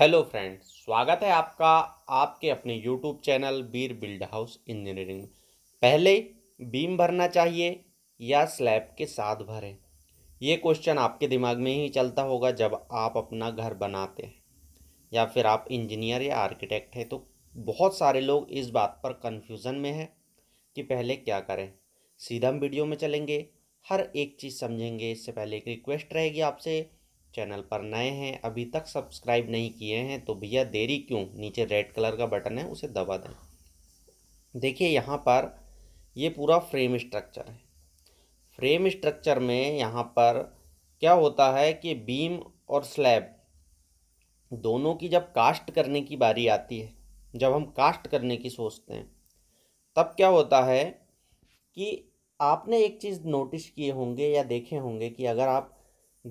hello friends स्वागत है आपका आपके अपने यूट्यूब चैनल बीर बिल्ड हाउस इंजीनियरिंग में पहले बीम भरना चाहिए या स्लैब के साथ भरें ये क्वेश्चन आपके दिमाग में ही चलता होगा जब आप अपना घर बनाते हैं या फिर आप इंजीनियर या आर्किटेक्ट हैं तो बहुत सारे लोग इस बात पर कन्फ्यूज़न में है कि पहले क्या करें सीधा हम वीडियो में चलेंगे हर एक चीज़ समझेंगे इससे पहले एक रिक्वेस्ट रहेगी आपसे चैनल पर नए हैं अभी तक सब्सक्राइब नहीं किए हैं तो भैया देरी क्यों नीचे रेड कलर का बटन है उसे दबा दें देखिए यहाँ पर ये पूरा फ्रेम स्ट्रक्चर है फ्रेम स्ट्रक्चर में यहाँ पर क्या होता है कि बीम और स्लैब दोनों की जब कास्ट करने की बारी आती है जब हम कास्ट करने की सोचते हैं तब क्या होता है कि आपने एक चीज़ नोटिस किए होंगे या देखे होंगे कि अगर आप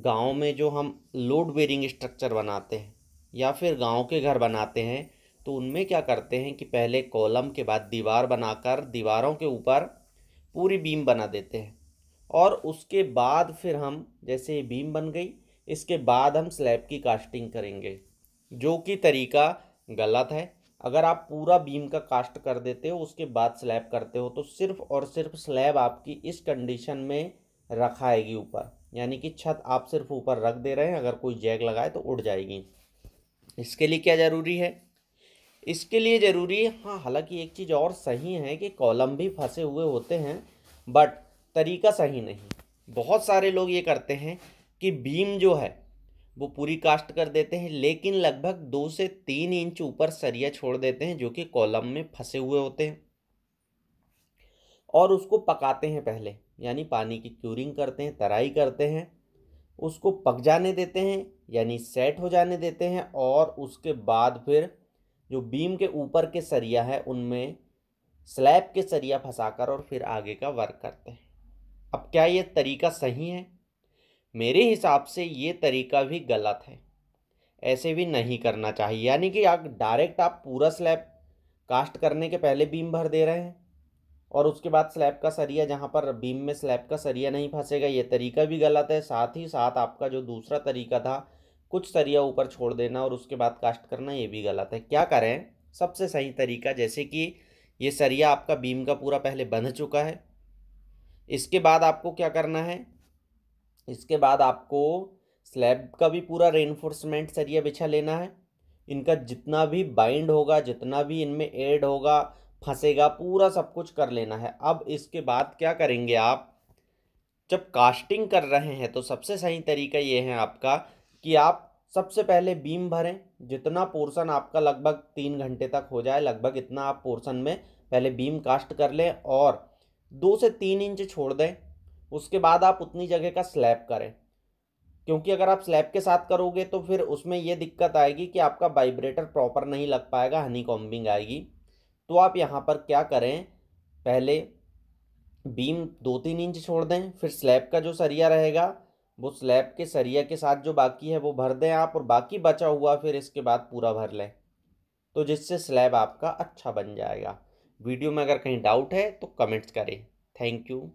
गाँव में जो हम लोड बेरिंग स्ट्रक्चर बनाते हैं या फिर गाँव के घर बनाते हैं तो उनमें क्या करते हैं कि पहले कॉलम के बाद दीवार बनाकर दीवारों के ऊपर पूरी बीम बना देते हैं और उसके बाद फिर हम जैसे ये बीम बन गई इसके बाद हम स्लैब की कास्टिंग करेंगे जो कि तरीका गलत है अगर आप पूरा बीम का कास्ट कर देते हो उसके बाद स्लैब करते हो तो सिर्फ और सिर्फ स्लैब आपकी इस कंडीशन में रखा ऊपर यानी कि छत आप सिर्फ ऊपर रख दे रहे हैं अगर कोई जैग लगाए तो उड़ जाएगी इसके लिए क्या ज़रूरी है इसके लिए ज़रूरी है हाँ हालांकि एक चीज़ और सही है कि कॉलम भी फंसे हुए होते हैं बट तरीका सही नहीं बहुत सारे लोग ये करते हैं कि बीम जो है वो पूरी कास्ट कर देते हैं लेकिन लगभग दो से तीन इंच ऊपर सरिया छोड़ देते हैं जो कि कॉलम में फंसे हुए होते हैं और उसको पकाते हैं पहले यानी पानी की क्यूरिंग करते हैं तराई करते हैं उसको पक जाने देते हैं यानी सेट हो जाने देते हैं और उसके बाद फिर जो बीम के ऊपर के सरिया है उनमें स्लैब के सरिया फंसाकर और फिर आगे का वर्क करते हैं अब क्या ये तरीका सही है मेरे हिसाब से ये तरीका भी गलत है ऐसे भी नहीं करना चाहिए यानी कि आप डायरेक्ट आप पूरा स्लैब कास्ट करने के पहले बीम भर दे रहे हैं और उसके बाद स्लैब का सरिया जहाँ पर बीम में स्लैब का सरिया नहीं फंसेगा ये तरीका भी गलत है साथ ही साथ आपका जो दूसरा तरीका था कुछ सरिया ऊपर छोड़ देना और उसके बाद कास्ट करना ये भी गलत है क्या करें सबसे सही तरीका जैसे कि ये सरिया आपका बीम का पूरा पहले बंध चुका है इसके बाद आपको क्या करना है इसके बाद आपको स्लैब का भी पूरा रेनफोर्समेंट सरिया बिछा लेना है इनका जितना भी बाइंड होगा जितना भी इनमें एड होगा फंसेगा पूरा सब कुछ कर लेना है अब इसके बाद क्या करेंगे आप जब कास्टिंग कर रहे हैं तो सबसे सही तरीका ये है आपका कि आप सबसे पहले बीम भरें जितना पोर्शन आपका लगभग तीन घंटे तक हो जाए लगभग इतना आप पोर्शन में पहले बीम कास्ट कर लें और दो से तीन इंच छोड़ दें उसके बाद आप उतनी जगह का स्लैब करें क्योंकि अगर आप स्लैब के साथ करोगे तो फिर उसमें यह दिक्कत आएगी कि आपका वाइब्रेटर प्रॉपर नहीं लग पाएगा हनी कॉम्बिंग आएगी तो आप यहाँ पर क्या करें पहले बीम दो तीन इंच छोड़ दें फिर स्लैब का जो सरिया रहेगा वो स्लैब के सरिया के साथ जो बाकी है वो भर दें आप और बाकी बचा हुआ फिर इसके बाद पूरा भर लें तो जिससे स्लैब आपका अच्छा बन जाएगा वीडियो में अगर कहीं डाउट है तो कमेंट्स करें थैंक यू